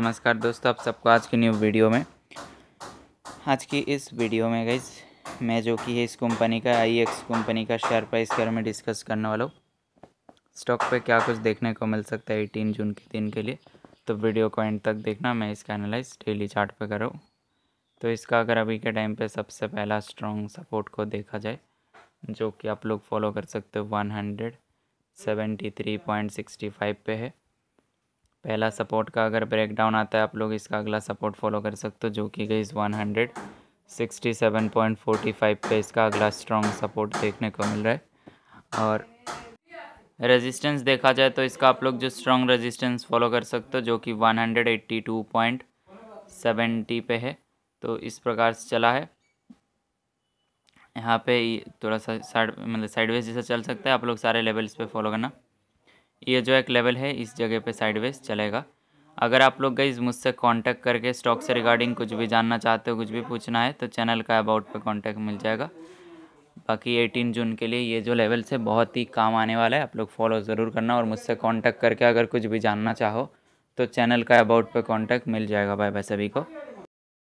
नमस्कार दोस्तों आप सबको आज की न्यू वीडियो में आज की इस वीडियो में गई मैं जो कि है इस कंपनी का आई एक्स कंपनी का शेयर प्राइस के बारे में डिस्कस करने वाला हूँ स्टॉक पे क्या कुछ देखने को मिल सकता है एटीन जून के दिन के लिए तो वीडियो को एंड तक देखना मैं इसका एनालाइज डेली चार्ट पे कर रहा हूँ तो इसका अगर अभी के टाइम पे सबसे पहला स्ट्रॉन्ग सपोर्ट को देखा जाए जो कि आप लोग फॉलो कर सकते हो one hundred seventy three point sixty five पे है पहला सपोर्ट का अगर ब्रेक डाउन आता है आप लोग इसका अगला सपोर्ट फॉलो कर सकते हो जो कि गई one hundred sixty seven point forty five पे इसका अगला स्ट्रॉन्ग सपोर्ट देखने को मिल रहा है और रेजिस्टेंस देखा जाए तो इसका आप लोग जो स्ट्रॉन्ग रेजिस्टेंस फॉलो कर सकते हो जो कि one hundred eighty two point seventy पे है तो इस प्रकार से चला है यहाँ पे थोड़ा सा साइड मतलब साइडवेज जैसा चल सकता है आप लोग सारे लेवल्स पे फॉलो करना ये जो एक लेवल है इस जगह पे साइडवेज चलेगा अगर आप लोग गई मुझसे कांटेक्ट करके स्टॉक से रिगार्डिंग कुछ भी जानना चाहते हो कुछ भी पूछना है तो चैनल का अबाउट पे कांटेक्ट मिल जाएगा बाकी 18 जून के लिए ये जो लेवल से बहुत ही काम आने वाला है आप लोग फॉलो ज़रूर करना और मुझसे कॉन्टैक्ट करके अगर कुछ भी जानना चाहो तो चैनल का अबाउट पर कॉन्टैक्ट मिल जाएगा भाई भाई सभी को